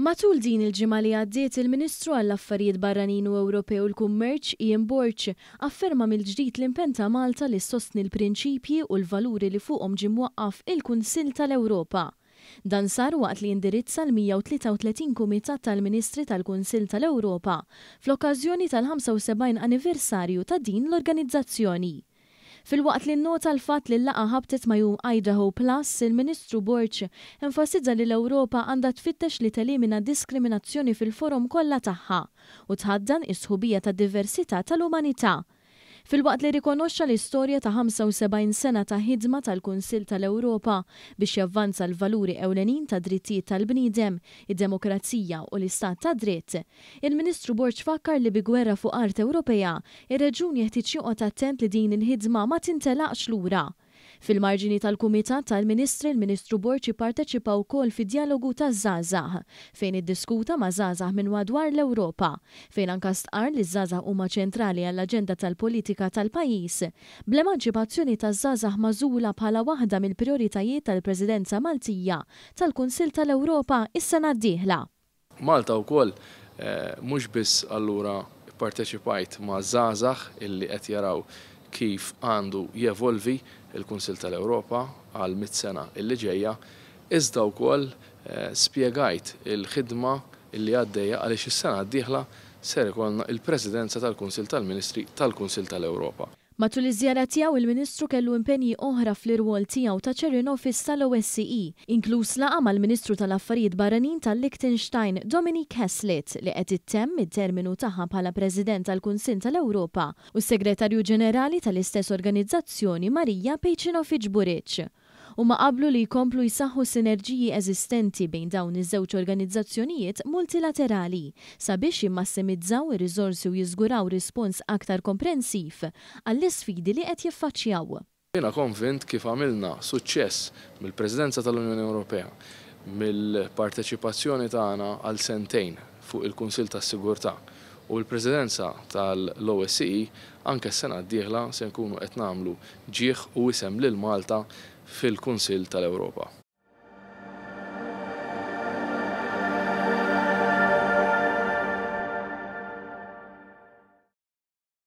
Matul din il-ġimgħa li għaddiet il-Ministru għall-Affarijiet Barranin u Ewropew l-Kummerċ Ian Borċ afferma mill-ġdid l-impenta Malta li sostni l-prinċipji u l-valuri li fuqhom ġim waqqaf il kunsil tal-Ewropa. Dan sar waqt li indirizza l-133 Kumitat tal-Ministri tal kunsil tal-Ewropa fl-okkażjoni tal-75 anniversarju ta' din l-organizzazzjoni. Fil-waqt li nnota l-fat li l laqa ħabtet ma jum Idaho Plus, il-Ministru Borċ enfasizza li l-Ewropa għandha tfittex li telimina diskriminazzjoni fil-forum kollha tagħha u tħaddan is-sħubija ta' diversità tal-umanità fil-waqt li rikonoxxa l-istorja ta' 75 sena ta' ħidma tal-Kunsil tal-Ewropa biex javvanza l-valuri ewlenin ta' drittijiet tal-bniedem, id-demokrazija u l-istat ta' dritt. Il-Ministru Borċ fakkar li bi gwerra fuq art Ewropea, ir-reġun jeħtieġ joqgħod attent li din il-ħidma ma tintelaqx lura. Fil-marġini tal-Kumitat tal-Ministri, il-Ministru Borċi parteċipa wkoll fi dialogu ta' Zazah, fejn iddiskuta ma' Zazah minn wadwar l-Ewropa, fejn ankast stqar li Zazah huma ċentrali għall-aġenda tal-politika tal-pajjiż, bl-emanċipazzjoni ta' Zazah mażula bħala waħda mill-prioritajiet tal-Presidenza Maltija tal-Kunsil tal-Ewropa is-sena d-dieħla. Malta wkoll eh, mhux biss allura parteċipajt ma' Zazah illi qed jaraw kif għandu jevolvi il-Kunsil tal-Ewropa għal mit-sena illi ġejja, iżda wkoll eh, spiegajt il-ħidma li għaddejja għaliex is-sena d-dieħla ser ikolna il-Presidenza tal-Kunsil tal-Ministri tal-Kunsil tal-Ewropa. Matul iż-żjara tiegħu il-Ministru kellu impenji oħra fl-irwol tiegħu ta' Chernofice tal-OSCE, inkluż laqa mal-Ministru tal-Affarijiet Barranin tal-Liechtenstein Dominik Heslet li qed ittemm id-terminu tagħha bħala President tal kunsin tal-Ewropa u Segretarju Ġenerali tal-istess organizzazzjoni Marija Pejcinovic Buric u ma qablu li jkomplu jisaħu sinerġiji eżistenti bejn dawn iż-żewġ organizzazzjonijiet multilaterali sabiex jimmassimizzaw ir-riżorsi u jiżguraw rispons aktar komprensiv għall-isfidi li qed jiffaċċjaw. Jiena konvint kif għamilna suċċess mill-Presidenza tal-Unjoni Ewropea mill-parteċipazzjoni tagħna għal sentejn fuq il-Kunsil tas-Sigurtà U l-Presidenza tal-OSCE anke s-sena d-dieħla se nkunu qed nagħmlu ġieħ u isem lil Malta fil-Kunsill tal-Ewropa.